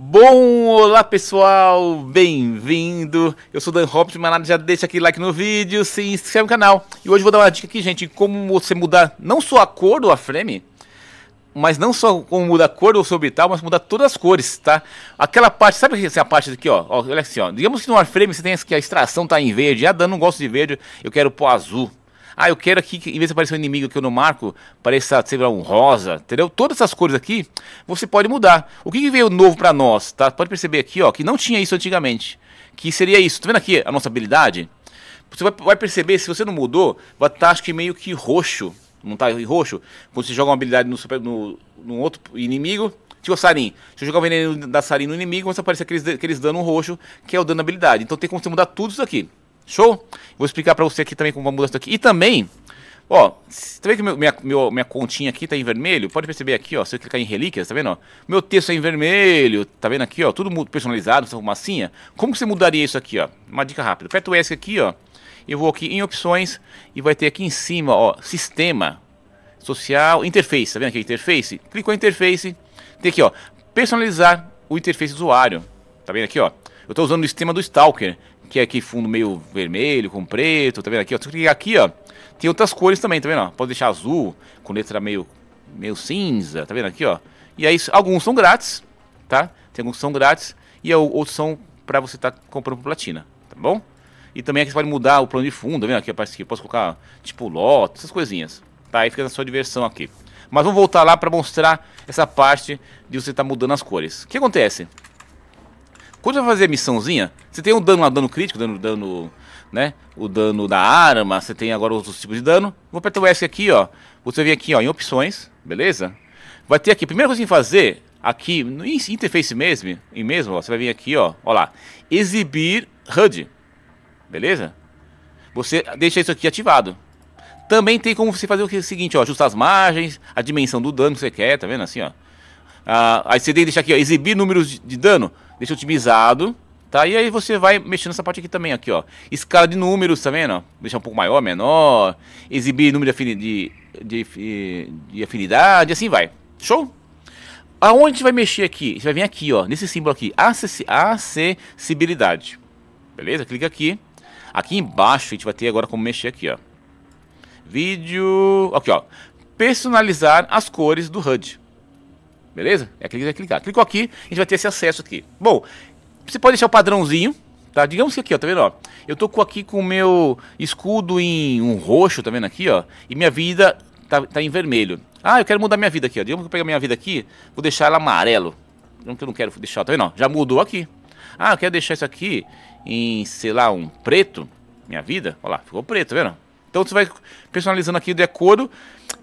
Bom, olá pessoal, bem-vindo. Eu sou Dan Hobbit, mas nada, já deixa aquele like no vídeo, se inscreve no canal. E hoje vou dar uma dica aqui, gente, como você mudar não só a cor do frame, mas não só como mudar a cor do seu orbital, mas mudar todas as cores, tá? Aquela parte, sabe essa parte aqui, ó? Olha assim, ó. Digamos que no frame você tem que a extração tá em verde. Ah, Dan, não gosto de verde, eu quero pôr azul. Ah, eu quero aqui que, em vez de aparecer um inimigo que eu não marco, pareça, sei lá, um rosa, entendeu? Todas essas cores aqui, você pode mudar. O que, que veio novo para nós, tá? Pode perceber aqui, ó, que não tinha isso antigamente. Que seria isso. Tá vendo aqui a nossa habilidade? Você vai, vai perceber, se você não mudou, vai estar, tá, acho que meio que roxo. Não tá roxo? Quando você joga uma habilidade no, super, no, no outro inimigo, Tipo Sarin. Se eu jogar o veneno da Sarin no inimigo, você aparece aqueles, aqueles dano roxo, que é o dano habilidade. Então tem como você mudar tudo isso aqui. Show? Vou explicar para você aqui também como uma mudança aqui. E também, ó, você tá vendo que meu, minha, meu, minha continha aqui tá em vermelho? Pode perceber aqui, ó, se eu clicar em relíquias, tá vendo? Ó? Meu texto é em vermelho, tá vendo aqui, ó, tudo personalizado, essa fumacinha. Como que você mudaria isso aqui, ó? Uma dica rápida. Aperta o ESC aqui, ó, eu vou aqui em opções e vai ter aqui em cima, ó, sistema, social, interface, tá vendo aqui, interface? Clicou em interface, tem aqui, ó, personalizar o interface do usuário, tá vendo aqui, ó? Eu estou usando o sistema do Stalker, que é aqui fundo meio vermelho com preto, tá vendo aqui, ó? Aqui, ó, tem outras cores também, tá vendo, ó? Pode deixar azul, com letra meio, meio cinza, tá vendo aqui, ó? E aí, alguns são grátis, tá? Tem alguns que são grátis e outros são pra você estar tá comprando platina, tá bom? E também aqui você pode mudar o plano de fundo, tá vendo aqui? Parece que eu posso colocar, tipo, lote, essas coisinhas. Tá, aí fica na sua diversão aqui. Mas vamos voltar lá pra mostrar essa parte de você estar tá mudando as cores. O que acontece? Quando você vai fazer missãozinha, você tem um dano lá, um dano crítico, dano, dano, né? O dano da arma, você tem agora outros tipos de dano. Vou apertar o S aqui, ó. Você vem aqui, ó, em opções, beleza? Vai ter aqui, primeira coisa que você tem que fazer, aqui no interface mesmo, e mesmo, ó, você vai vir aqui, ó, ó lá, exibir HUD, beleza? Você deixa isso aqui ativado. Também tem como você fazer é o seguinte, ó, ajustar as margens, a dimensão do dano que você quer, tá vendo assim, ó? Ah, aí você tem que deixar aqui, ó, exibir números de, de dano deixa otimizado, tá? E aí você vai mexendo nessa parte aqui também, aqui, ó. Escala de números, tá vendo? Deixar um pouco maior, menor, exibir número de, de, de, de afinidade, assim vai. Show? Aonde a gente vai mexer aqui? A gente vai vir aqui, ó, nesse símbolo aqui, acessi acessibilidade. Beleza? Clica aqui. Aqui embaixo a gente vai ter agora como mexer aqui, ó. Vídeo... Aqui, ó. Personalizar as cores do HUD beleza? É clicar, é clicar. Clicou aqui, a gente vai ter esse acesso aqui. Bom, você pode deixar o padrãozinho, tá? Digamos que aqui, ó, tá vendo, ó? Eu tô aqui com o meu escudo em um roxo, tá vendo aqui, ó? E minha vida tá, tá em vermelho. Ah, eu quero mudar minha vida aqui, ó. Digamos que eu pegar minha vida aqui, vou deixar ela amarelo. Digamos que eu não quero deixar, tá vendo, ó? Já mudou aqui. Ah, eu quero deixar isso aqui em, sei lá, um preto. Minha vida, ó lá, ficou preto, tá vendo? Então você vai personalizando aqui de acordo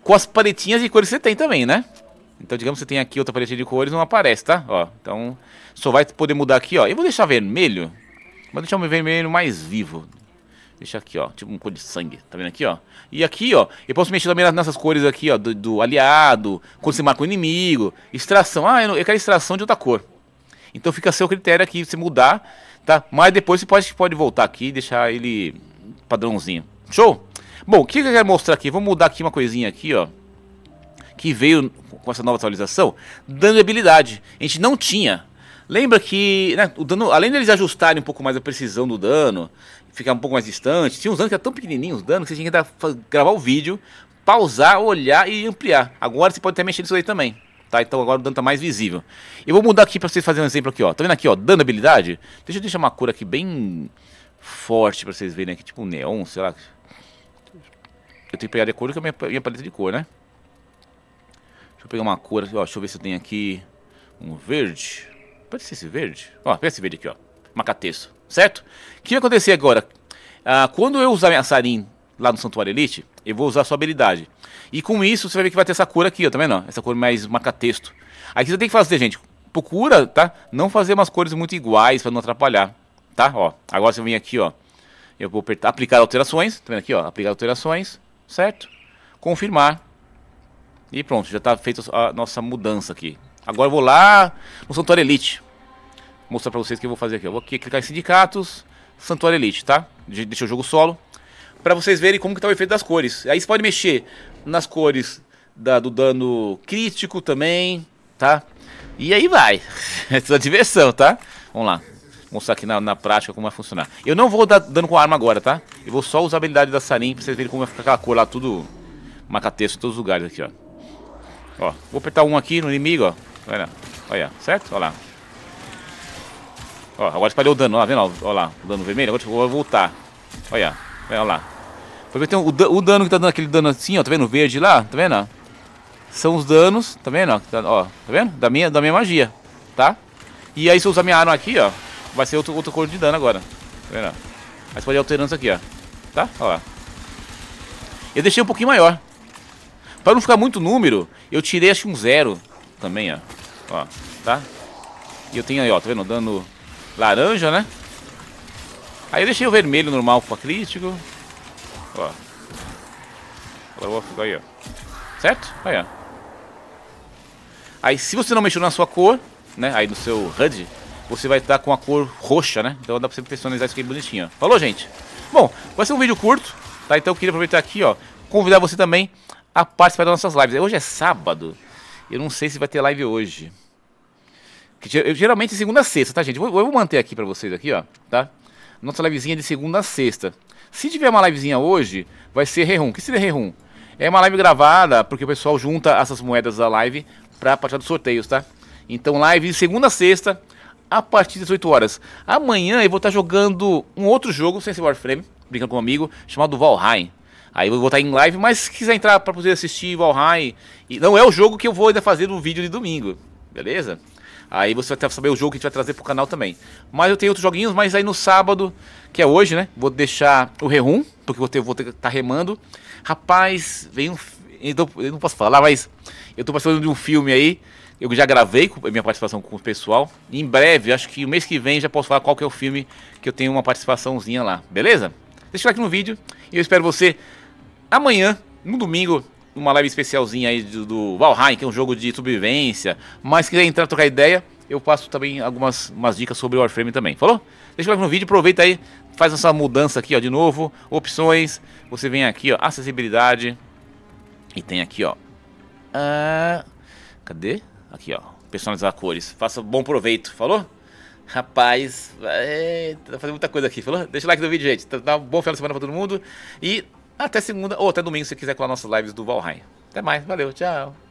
com as paletinhas e cores que você tem também, né? Então, digamos que você tem aqui outra paleta de cores, não aparece, tá? Ó, então, só vai poder mudar aqui, ó. Eu vou deixar vermelho, Vou deixar o meu vermelho mais vivo. Deixa aqui, ó, tipo um cor de sangue, tá vendo aqui, ó? E aqui, ó, eu posso mexer também nessas cores aqui, ó, do, do aliado, quando você marca o inimigo, extração. Ah, eu, quero extração de outra cor. Então fica a seu critério aqui, se mudar, tá? Mas depois você pode, pode voltar aqui e deixar ele padrãozinho. Show? Bom, o que eu quero mostrar aqui? Vou mudar aqui uma coisinha aqui, ó que veio com essa nova atualização, dano habilidade. A gente não tinha. Lembra que né, o dano, além deles ajustarem um pouco mais a precisão do dano, ficar um pouco mais distante, tinha uns danos que eram tão pequenininhos, os danos, que você tinha que dar, gravar o vídeo, pausar, olhar e ampliar. Agora você pode até mexer nisso aí também. Tá? Então agora o dano está mais visível. Eu vou mudar aqui para vocês fazerem um exemplo aqui, ó. Tá vendo aqui, ó, dano habilidade? Deixa eu deixar uma cor aqui bem forte para vocês verem aqui, tipo um neon, sei lá. Eu tenho que pegar de cor é a minha, minha paleta de cor, né? Deixa eu pegar uma cor, ó, deixa eu ver se tem aqui um verde. Pode ser esse verde? Ó, pega esse verde aqui, ó. Macateço, certo? O que vai acontecer agora? Ah, quando eu usar minha sarin lá no Santuário Elite, eu vou usar a sua habilidade. E com isso, você vai ver que vai ter essa cor aqui, ó, tá vendo? Essa cor mais macatexto. Aí você tem que fazer, gente, procura, tá? Não fazer umas cores muito iguais para não atrapalhar, tá? Ó, agora você vem aqui, ó. Eu vou apertar, aplicar alterações, tá vendo aqui, ó? Aplicar alterações, certo? Confirmar. E pronto, já está feita a nossa mudança aqui. Agora eu vou lá no Santuário Elite. Vou mostrar para vocês o que eu vou fazer aqui. Eu vou aqui clicar em Sindicatos, Santuário Elite, tá? deixa o jogo solo. para vocês verem como que tá o efeito das cores. Aí você pode mexer nas cores da, do dano crítico também, tá? E aí vai. é só diversão, tá? Vamos lá. Vou mostrar aqui na, na, prática como vai funcionar. Eu não vou dar dano com arma agora, tá? Eu vou só usar a habilidade da Sarin pra vocês verem como vai ficar aquela cor lá, tudo... Macateço em todos os lugares aqui, ó. Ó, vou apertar um aqui no inimigo, ó. Olha, olha, certo? Olha lá. Ó, agora espalhou o dano, ó, tá vendo? Ó lá, o dano vermelho. Agora vou voltar. Olha, olha lá. Porque tem o, o dano que tá dando aquele dano assim, ó, tá vendo? Verde lá, tá vendo? São os danos, tá vendo? Tá, ó, tá vendo? Da minha, da minha magia, tá? E aí se eu usar minha arma aqui, ó, vai ser outro, outro cor de dano agora. Tá vendo? Aí você pode ir alterando isso aqui, ó. Tá? Ó lá. Eu deixei um pouquinho maior. Pra não ficar muito número, eu tirei acho um zero também, ó. Ó, tá? E eu tenho aí, ó, tá vendo? Dando laranja, né? Aí eu deixei o vermelho normal pra crítico. Ó. Agora eu vou ficar aí, ó. Certo? Aí, ó. Aí se você não mexer na sua cor, né? Aí no seu HUD, você vai estar com a cor roxa, né? Então dá pra você personalizar isso aqui bonitinho, ó. Falou, gente? Bom, vai ser um vídeo curto, tá? Então eu queria aproveitar aqui, ó, convidar você também a participar das nossas lives. Hoje é sábado, eu não sei se vai ter live hoje. Que, geralmente é segunda a sexta, tá, gente? Eu vou manter aqui para vocês aqui, ó, tá? Nossa livezinha é de segunda a sexta. Se tiver uma livezinha hoje, vai ser rerum. O que seria rerum? É uma live gravada, porque o pessoal junta essas moedas da live para participar dos sorteios, tá? Então, live de segunda a sexta, a partir das 8 horas. Amanhã eu vou estar tá jogando um outro jogo, sem ser Warframe, brincando com um amigo, chamado Valheim. Aí eu vou estar em live, mas se quiser entrar para poder assistir Valheim, e não é o jogo que eu vou ainda fazer no vídeo de domingo, beleza? Aí você vai saber o jogo que a gente vai trazer pro canal também. Mas eu tenho outros joguinhos, mas aí no sábado, que é hoje, né? Vou deixar o rerum, porque eu vou estar tá remando. Rapaz, vem um. Então, eu não posso falar, mas eu tô participando de um filme aí. Eu já gravei a minha participação com o pessoal. E em breve, acho que o mês que vem já posso falar qual que é o filme que eu tenho uma participaçãozinha lá, beleza? Deixa o like no vídeo e eu espero você amanhã, no domingo, uma live especialzinha aí do, do Valheim, que é um jogo de sobrevivência. Mas quiser entrar trocar ideia, eu passo também algumas umas dicas sobre o Warframe também. Falou? Deixa o like no vídeo, aproveita aí, faz essa mudança aqui, ó, de novo, opções. Você vem aqui, ó, acessibilidade e tem aqui, ó, uh, cadê? Aqui, ó, personalizar cores. Faça bom proveito. Falou? Rapaz, vai tá fazer muita coisa aqui, falou? Deixa o like no vídeo, gente. Dá tá, um tá bom final de semana pra todo mundo. E até segunda ou até domingo, se quiser, com as nossas lives do Valheim. Até mais, valeu, tchau.